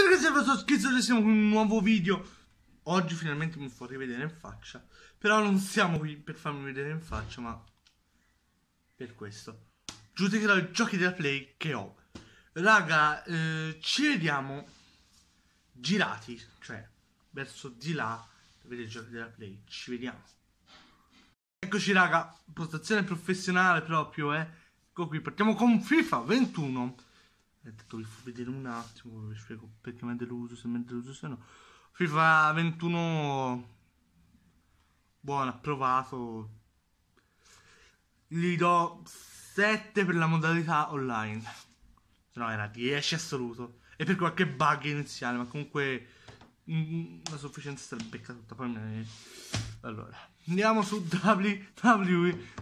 Ciao ragazzi, sono Schizzo e siamo con un nuovo video Oggi finalmente mi farò vedere in faccia Però non siamo qui per farmi vedere in faccia, ma Per questo Giudicherò i giochi della Play che ho Raga, eh, ci vediamo Girati, cioè Verso di là Dove vedere i giochi della Play, ci vediamo Eccoci raga, postazione professionale proprio, eh Ecco qui, partiamo con FIFA 21 detto vi fa vedere un attimo, vi spiego perché mi è deluso, se mi è deluso se no. FIFA 21 buono, approvato. Gli do 7 per la modalità online. Se no era 10 assoluto. E per qualche bug iniziale, ma comunque mm, mm, la sufficienza sarebbe becca tutta. Poi me... Allora, andiamo su WWE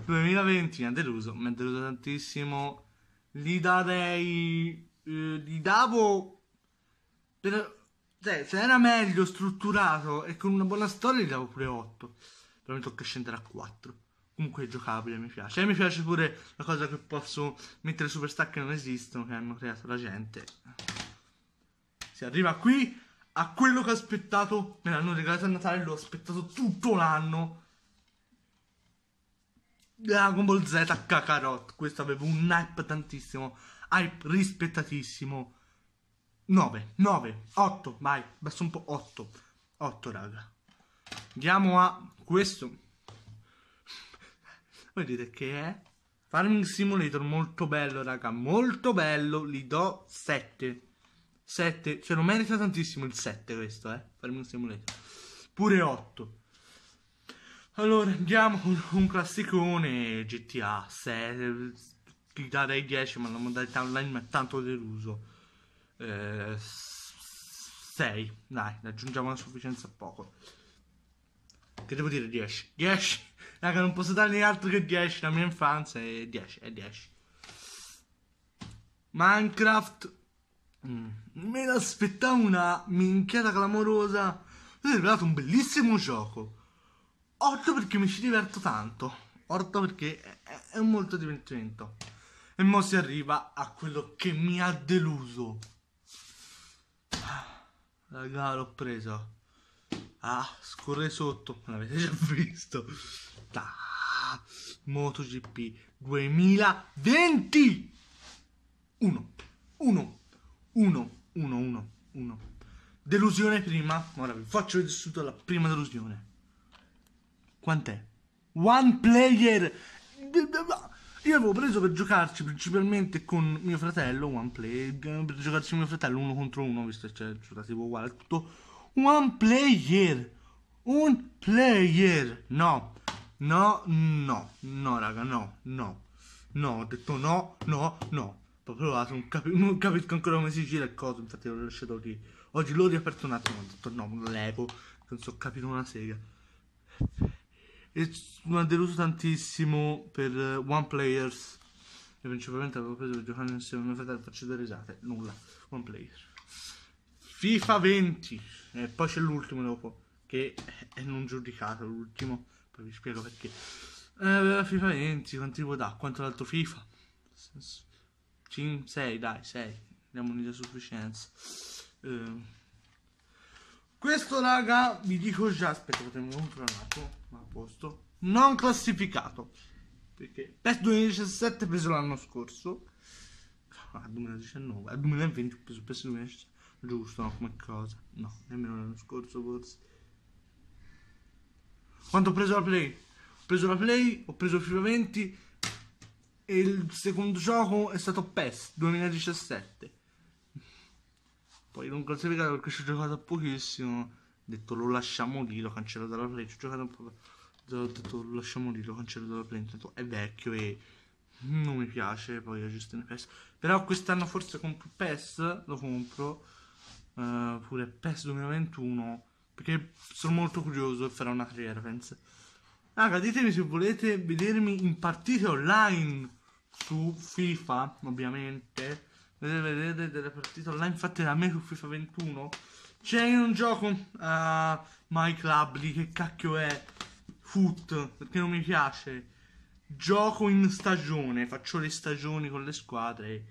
2020. Mi ha deluso, mi ha deluso tantissimo. Gli darei eh, gli davo per, cioè, se era meglio strutturato e con una buona storia gli davo pure 8 però mi tocca scendere a 4 comunque è giocabile mi piace e mi piace pure la cosa che posso mettere super stack che non esistono che hanno creato la gente si arriva qui a quello che ho aspettato me l'hanno regalato a Natale l'ho aspettato tutto l'anno Dragon Ball Z Kakarot questo avevo un hype tantissimo hype rispettatissimo. 9, 9, 8, vai, basta un po' 8, 8 raga. Andiamo a questo. Voi dite che è? Farming Simulator molto bello raga, molto bello, gli do 7. 7, cioè lo merita tantissimo il 7 questo, eh, Farming Simulator. Pure 8. Allora, andiamo con un classicone GTA 6 gli darei 10 ma la modalità online mi ha tanto deluso eh, 6 dai ne aggiungiamo una sufficienza a poco che devo dire 10 10 raga non posso darne altro che 10 la mia infanzia è 10 è 10 Minecraft mm. me l'aspettavo una minchiata clamorosa è rivelato un bellissimo gioco 8 perché mi ci diverto tanto 8 perché è, è, è molto divertimento e mo si arriva a quello che mi ha deluso. Ah, raga, l'ho preso. Ah, scorre sotto, l'avete già visto. Da. MotoGP 2020 1 1 1 1 1 1 Delusione prima, ora vi faccio vedere subito la prima delusione. Quant'è? One player io avevo preso per giocarci principalmente con mio fratello, One Plague, per giocarci con mio fratello uno contro uno, visto che c'è cioè, giocati uguale, tutto One Player, un player, no, no, no, no raga, no, no, no, ho detto no, no, no, ho provato, non, capi- non capisco ancora come si gira il coso, infatti l'ho lasciato lì, oggi l'ho riaperto un attimo, ho detto no, lo levo, non so capire una sega e mi ha deluso tantissimo per eh, One Players e principalmente avevo preso per giocare insieme a mio fratello faccio delle risate nulla One Player FIFA 20 e poi c'è l'ultimo dopo che è non giudicato l'ultimo poi vi spiego perché eh, FIFA 20 quanti vuoi da quanto l'altro FIFA 5, 6 dai 6 andiamo in sufficienza eh, questo raga, vi dico già, aspetta, potremmo controllare un attimo, ma a posto. Non classificato. Perché PES 2017 preso l'anno scorso. Ah, 2019, al 2020 ho preso PES 2017. Giusto, no, come cosa? No, nemmeno l'anno scorso forse. Quanto ho preso la Play? Ho preso la Play, ho preso FIFA 20 e il secondo gioco è stato PES 2017. Poi non classificato perché ci ho giocato pochissimo. Ho detto lo lasciamo lì, lo cancello dalla play. Ci ho giocato un po'. Ho detto lo lasciamo lì, lo cancello dalla play. Intanto è vecchio e non mi piace. Poi ho gestione PES. Però quest'anno forse compro PES, lo compro. Uh, pure PES 2021. Perché sono molto curioso e farò una carriera, penso. Raga, ditemi se volete vedermi in partite online su FIFA, ovviamente vedete, vedete della partita là infatti da me su FIFA 21 c'è in un gioco a uh, My Club lì che cacchio è Foot perché non mi piace gioco in stagione faccio le stagioni con le squadre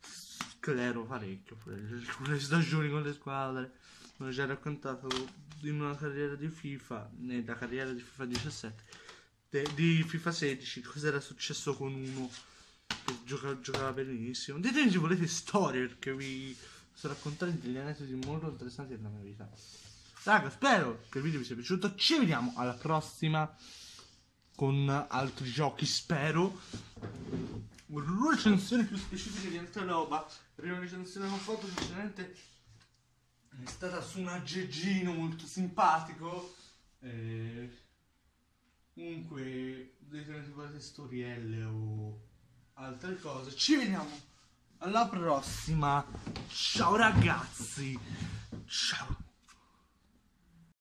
sclero parecchio le stagioni con le squadre l'ho già raccontato in una carriera di FIFA nella carriera di FIFA 17 di FIFA 16 cosa era successo con uno Gioca, giocava benissimo. Ditemi se volete storie perché vi sto raccontando degli aneddoti molto interessanti della mia vita. Raga, spero che il video vi sia piaciuto. Ci vediamo alla prossima con altri giochi, spero. Recensioni più specifiche di altra roba. Prima recensione che foto, fatto, sinceramente, è stata su un aggeggino molto simpatico. Eh, comunque, dovete volete storielle o altre cose. Ci vediamo alla prossima. Ciao ragazzi. Ciao.